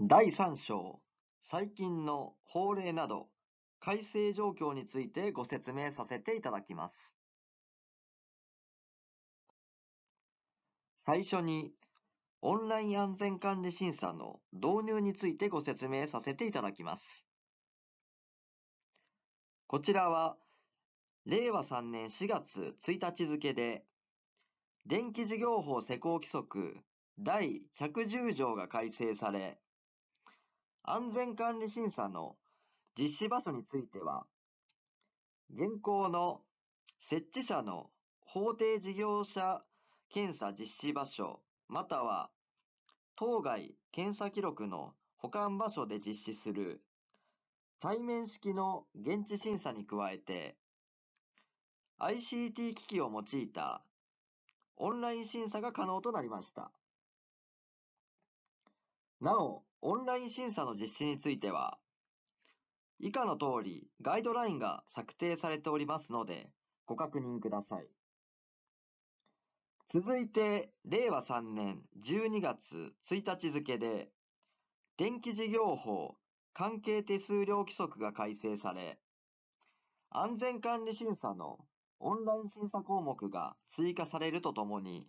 第三章、最近の法令など、改正状況についてご説明させていただきます。最初に、オンライン安全管理審査の導入についてご説明させていただきます。こちらは、令和3年4月1日付で、電気事業法施行規則第110条が改正され、安全管理審査の実施場所については、現行の設置者の法定事業者検査実施場所、または当該検査記録の保管場所で実施する対面式の現地審査に加えて、ICT 機器を用いたオンライン審査が可能となりました。なお、オンライン審査の実施については、以下の通りガイドラインが策定されておりますので、ご確認ください。続いて、令和3年12月1日付で、電気事業法関係手数料規則が改正され、安全管理審査のオンライン審査項目が追加されるとともに、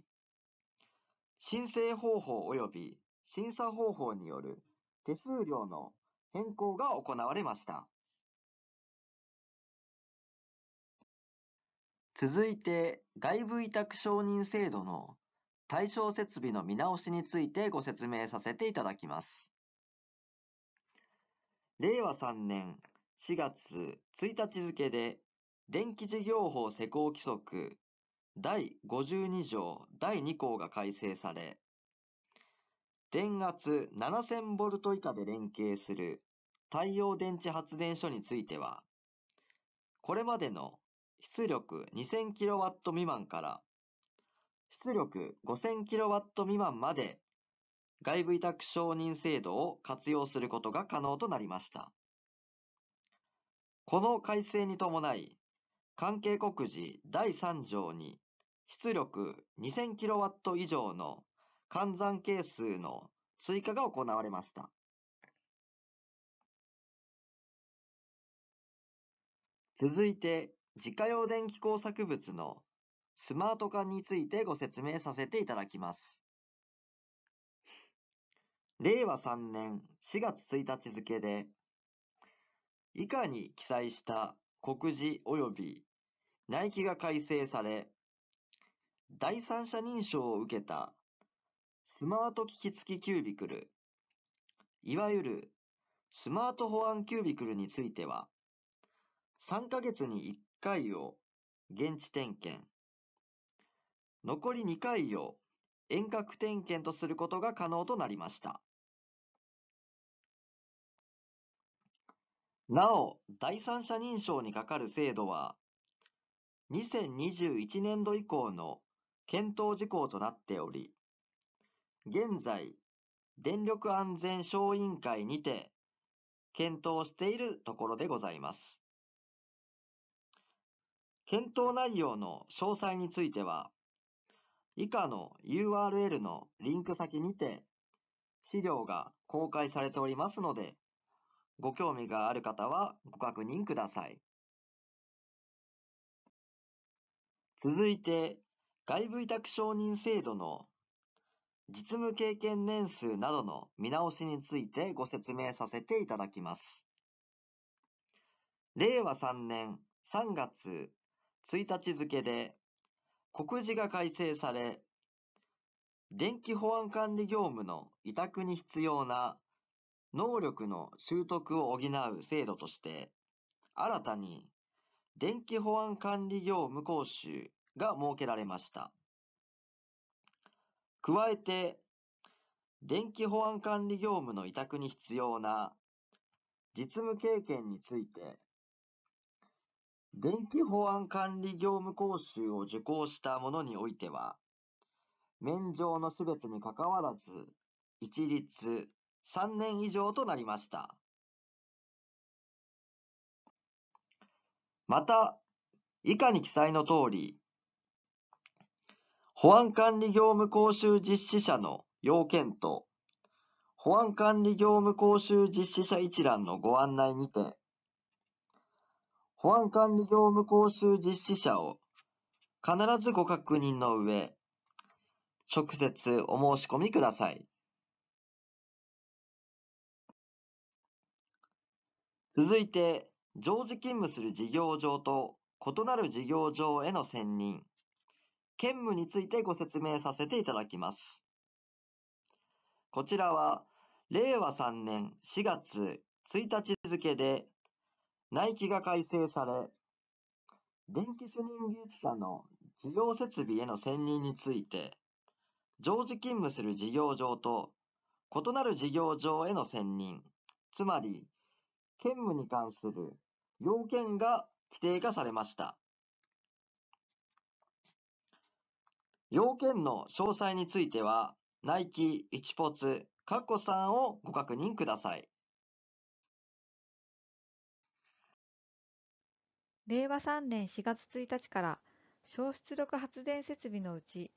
申請方法及び審査方法による手数料の変更が行われました。続いて、外部委託承認制度の対象設備の見直しについてご説明させていただきます。令和3年4月1日付で、電気事業法施行規則第52条第2項が改正され、電圧7000ボルト以下で連携する太陽電池発電所については、これまでの出力 2000kW 未満から出力 5000kW 未満まで外部委託承認制度を活用することが可能となりました。この改正に伴い、関係告示第3条に出力 2000kW 以上の換算係数の追加が行われました。続いて、自家用電気工作物のスマート化についてご説明させていただきます。令和3年4月1日付で、以下に記載した告示及び内規が改正され、第三者認証を受けたスマート機器付きキュービクル、いわゆるスマート保安キュービクルについては、3ヶ月に1回を現地点検、残り2回を遠隔点検とすることが可能となりました。なお、第三者認証にかかる制度は、2021年度以降の検討事項となっており、現在、電力安全小委員会にて、検討しているところでございます。検討内容の詳細については、以下の URL のリンク先にて、資料が公開されておりますので、ご興味がある方はご確認ください。続いて、外部委託承認制度の実務経験年数などの見直しについてご説明させていただきます。令和3年3月1日付で、告示が改正され、電気保安管理業務の委託に必要な能力の習得を補う制度として、新たに電気保安管理業務講習が設けられました。加えて、電気保安管理業務の委託に必要な実務経験について、電気保安管理業務講習を受講した者においては、免状の種別にかかわらず、一律3年以上となりました。また、以下に記載の通り、保安管理業務講習実施者の要件と、保安管理業務講習実施者一覧のご案内にて、保安管理業務講習実施者を必ずご確認の上、直接お申し込みください。続いて、常時勤務する事業場と異なる事業場への選任。兼務についてご説明させていただきます。こちらは、令和3年4月1日付で、内規が改正され、電気主任技術者の事業設備への選任について、常時勤務する事業場と異なる事業場への選任、つまり、兼務に関する要件が規定化されました。要件の詳細については、ナイキポ記ツ、カッコ3をご確認ください。令和3年4月1日から小出力発電設備のうち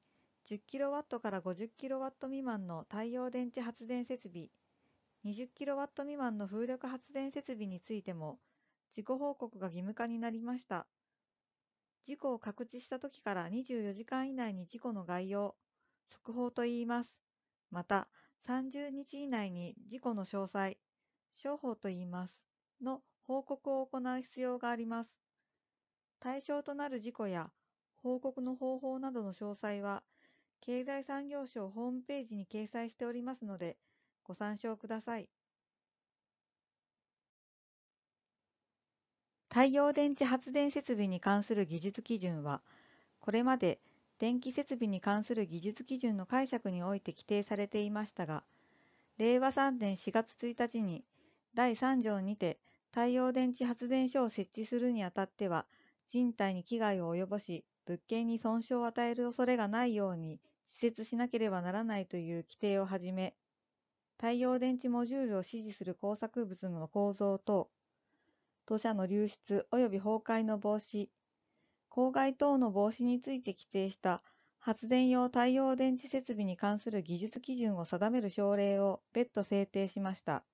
1 0ットから5 0ット未満の太陽電池発電設備2 0ット未満の風力発電設備についても自己報告が義務化になりました。事故を確知した時から24時間以内に事故の概要、速報と言います。また、30日以内に事故の詳細、商法と言います。の報告を行う必要があります。対象となる事故や報告の方法などの詳細は、経済産業省ホームページに掲載しておりますので、ご参照ください。太陽電池発電設備に関する技術基準は、これまで電気設備に関する技術基準の解釈において規定されていましたが、令和3年4月1日に第3条にて太陽電池発電所を設置するにあたっては、人体に危害を及ぼし、物件に損傷を与える恐れがないように施設しなければならないという規定をはじめ、太陽電池モジュールを支持する工作物の構造等、土砂の流出及び崩壊の防止、公害等の防止について規定した発電用太陽電池設備に関する技術基準を定める省令を別途制定しました。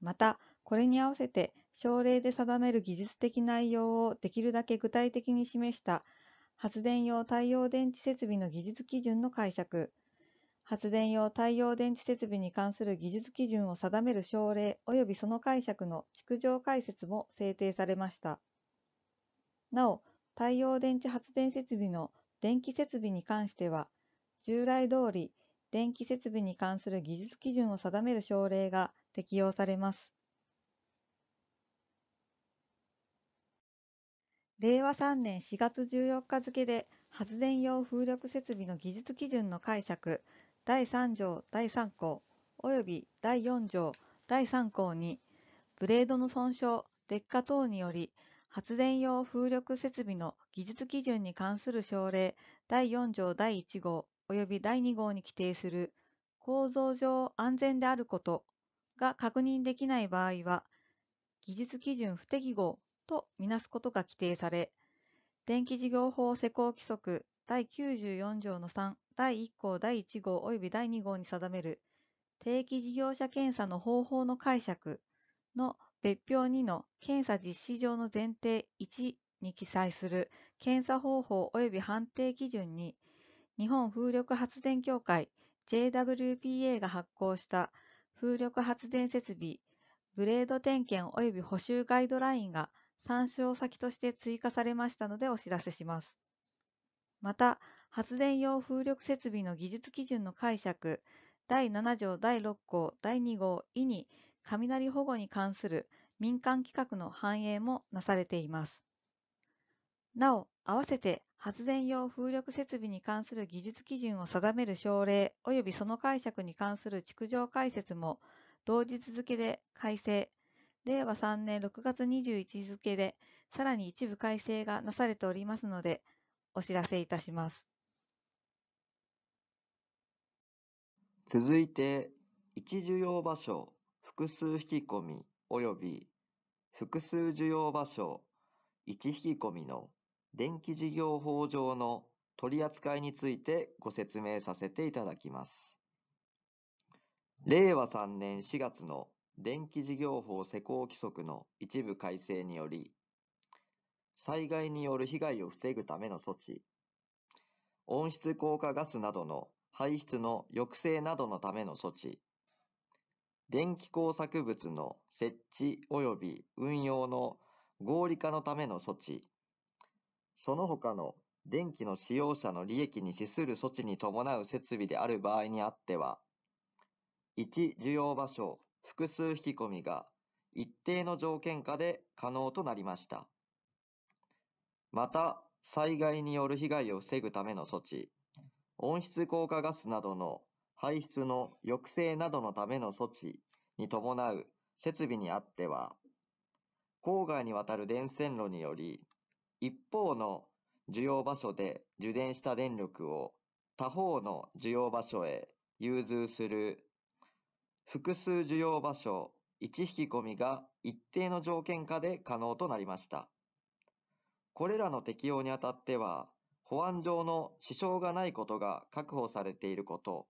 また、これに合わせて省令で定める技術的内容をできるだけ具体的に示した発電用太陽電池設備の技術基準の解釈、発電用太陽電池設備に関する技術基準を定める省令及びその解釈の築城解説も制定されました。なお、太陽電池発電設備の電気設備に関しては、従来通り電気設備に関する技術基準を定める省令が適用されます。令和3年4月14日付で発電用風力設備の技術基準の解釈第3条第3項及び第4条第3項にブレードの損傷、劣化等により発電用風力設備の技術基準に関する省令第4条第1号及び第2号に規定する構造上安全であることが確認できない場合は技術基準不適合とみなすことが規定され電気事業法施行規則第94条の3第1項第1号及び第2号に定める定期事業者検査の方法の解釈の別表2の検査実施上の前提1に記載する検査方法及び判定基準に日本風力発電協会 JWPA が発行した風力発電設備グレード点検及び補修ガイドラインが参照先として追加されましたのでお知らせします。また、発電用風力設備の技術基準の解釈、第7条第6項第2号以に、雷保護に関する民間規格の反映もなされています。なお、併せて発電用風力設備に関する技術基準を定める省令及びその解釈に関する築上解説も同日付で改正、令和3年6月21日付でさらに一部改正がなされておりますので、お知らせいたします。続いて、一需要場所、複数引き込み、及び複数需要場所、一引き込みの電気事業法上の取り扱いについてご説明させていただきます。令和3年4月の電気事業法施行規則の一部改正により、災害による被害を防ぐための措置、温室効果ガスなどの排出の抑制などのための措置、電気工作物の設置及び運用の合理化のための措置、その他の電気の使用者の利益に資する措置に伴う設備である場合にあっては、1需要場所複数引き込みが一定の条件下で可能となりました。また、災害による被害を防ぐための措置、温室効果ガスなどの排出の抑制などのための措置に伴う設備にあっては、郊外にわたる電線路により、一方の需要場所で受電した電力を他方の需要場所へ融通する複数需要場所1引き込みが一定の条件下で可能となりました。これらの適用にあたっては、保安上の支障がないことが確保されていること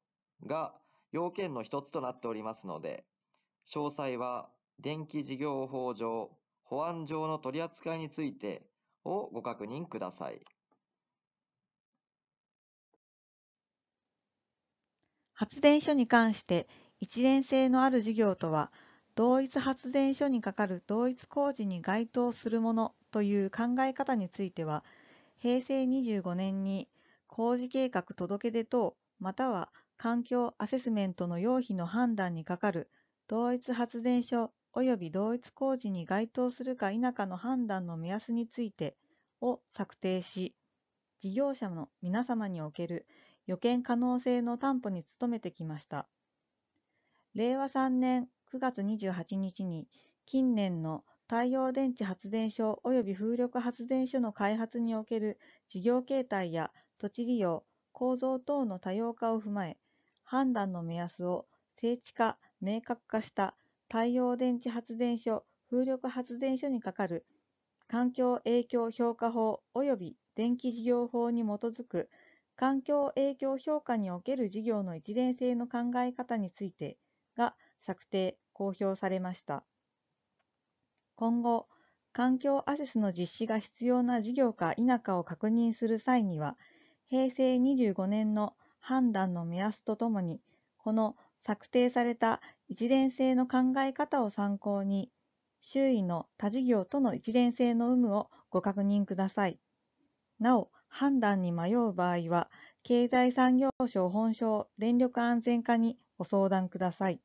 が要件の一つとなっておりますので、詳細は電気事業法上、保安上の取扱いについてをご確認ください。発電所に関して一連性のある事業とは、同一発電所にかかる同一工事に該当するものという考え方については、平成25年に工事計画届出等または環境アセスメントの要否の判断にかかる同一発電所及び同一工事に該当するか否かの判断の目安についてを策定し、事業者の皆様における予見可能性の担保に努めてきました。令和3年9月28日に近年の太陽電池発電所及び風力発電所の開発における事業形態や土地利用、構造等の多様化を踏まえ、判断の目安を精地化、明確化した太陽電池発電所、風力発電所にかかる環境影響評価法及び電気事業法に基づく環境影響評価における事業の一連性の考え方についてが策定・公表されました。今後、環境アセスの実施が必要な事業か否かを確認する際には、平成25年の判断の目安とともに、この策定された一連性の考え方を参考に、周囲の他事業との一連性の有無をご確認ください。なお、判断に迷う場合は、経済産業省本省電力安全課にご相談ください。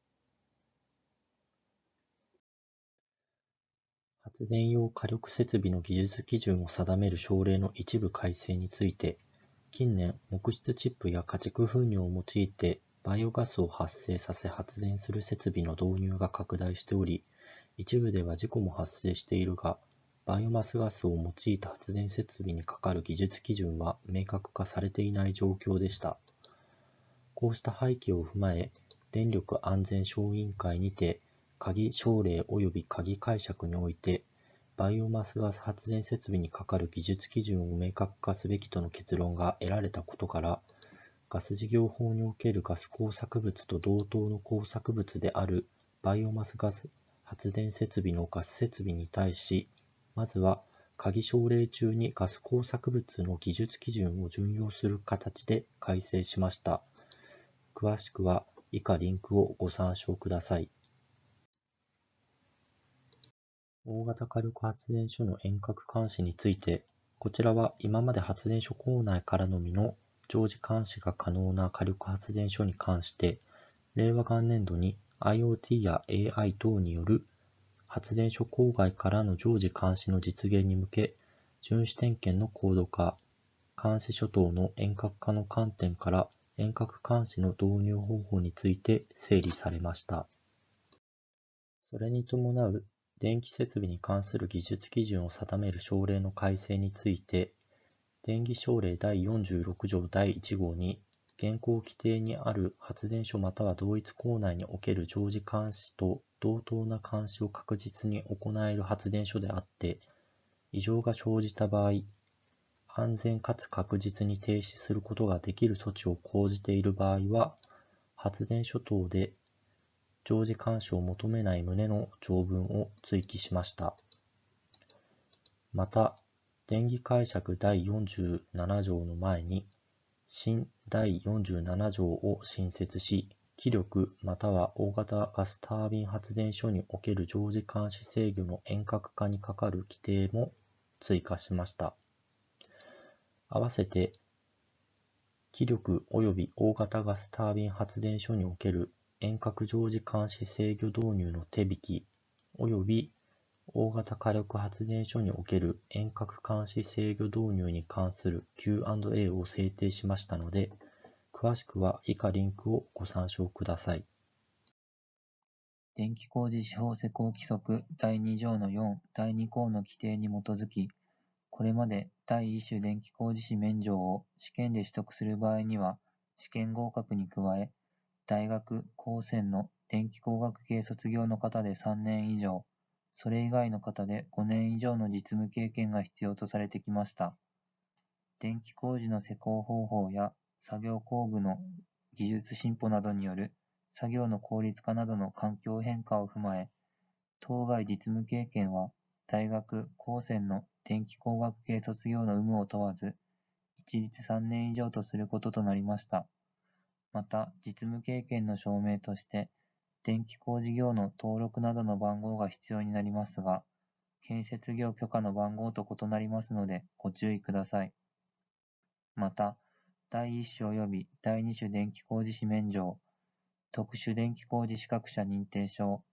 発電用火力設備の技術基準を定める省令の一部改正について、近年、木質チップや家畜糞尿を用いてバイオガスを発生させ発電する設備の導入が拡大しており、一部では事故も発生しているが、バイオマスガスを用いた発電設備にかかる技術基準は明確化されていない状況でした。こうした背景を踏まえ、電力安全省委員会にて鍵省令及び鍵解釈において、バイオマスガス発電設備に係る技術基準を明確化すべきとの結論が得られたことから、ガス事業法におけるガス工作物と同等の工作物であるバイオマスガス発電設備のガス設備に対し、まずは鍵省令中にガス工作物の技術基準を準用する形で改正しました。詳しくは以下リンクをご参照ください。大型火力発電所の遠隔監視について、こちらは今まで発電所構内からのみの常時監視が可能な火力発電所に関して、令和元年度に IoT や AI 等による発電所郊外からの常時監視の実現に向け、巡視点検の高度化、監視諸島の遠隔化の観点から遠隔監視の導入方法について整理されました。それに伴う電気設備に関する技術基準を定める省令の改正について、電気省令第46条第1号に、現行規定にある発電所または同一構内における常時監視と同等な監視を確実に行える発電所であって、異常が生じた場合、安全かつ確実に停止することができる措置を講じている場合は、発電所等で常時監視を求めない旨の条文を追記しました。また、電気解釈第47条の前に、新第47条を新設し、気力または大型ガスタービン発電所における常時監視制御の遠隔化にかかる規定も追加しました。合わせて、気力及び大型ガスタービン発電所における遠隔常時監視制御導入の手引き及び大型火力発電所における遠隔監視制御導入に関する Q&A を制定しましたので、詳しくは以下リンクをご参照ください。電気工事司法施行規則第2条の4、第2項の規定に基づき、これまで第1種電気工事士免除を試験で取得する場合には、試験合格に加え、大学、高専の電気工学系卒業の方で三年以上、それ以外の方で五年以上の実務経験が必要とされてきました。電気工事の施工方法や作業工具の技術進歩などによる作業の効率化などの環境変化を踏まえ、当該実務経験は大学、高専の電気工学系卒業の有無を問わず、一律3年以上とすることとなりました。また、実務経験の証明として、電気工事業の登録などの番号が必要になりますが、建設業許可の番号と異なりますのでご注意ください。また、第1種及び第2種電気工事士免状、特殊電気工事資格者認定証、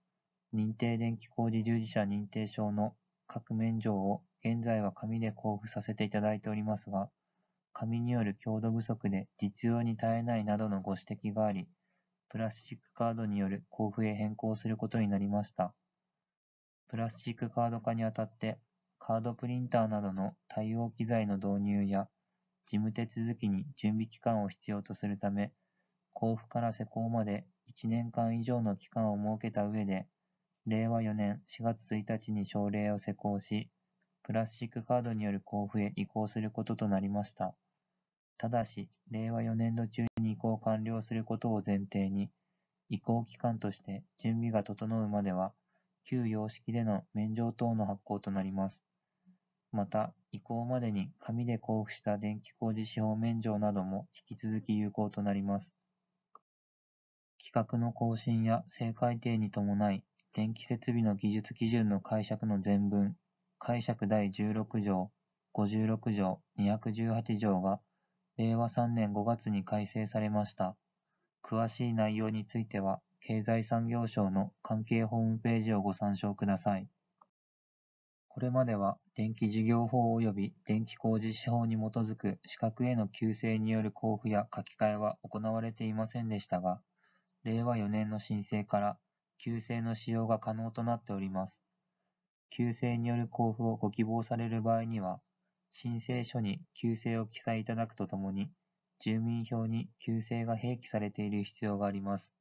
認定電気工事従事者認定証の各免状を現在は紙で交付させていただいておりますが、紙による強度不足で実用に耐えないなどのご指摘があり、プラスチックカードによる交付へ変更することになりました。プラスチックカード化にあたって、カードプリンターなどの対応機材の導入や、事務手続きに準備期間を必要とするため、交付から施行まで1年間以上の期間を設けた上で、令和4年4月1日に省令を施行し、プラスチックカードによる交付へ移行することとなりました。ただし、令和4年度中に移行完了することを前提に、移行期間として準備が整うまでは、旧様式での免状等の発行となります。また、移行までに紙で交付した電気工事司法免状なども引き続き有効となります。規格の更新や正改定に伴い、電気設備の技術基準の解釈の全文、解釈第16条、56条、218条が令和3年5月に改正されました。詳しい内容については、経済産業省の関係ホームページをご参照ください。これまでは、電気事業法及び電気工事司法に基づく資格への旧正による交付や書き換えは行われていませんでしたが、令和4年の申請から、旧正の使用が可能となっております。旧姓による交付をご希望される場合には、申請書に旧姓を記載いただくとともに、住民票に旧姓が併記されている必要があります。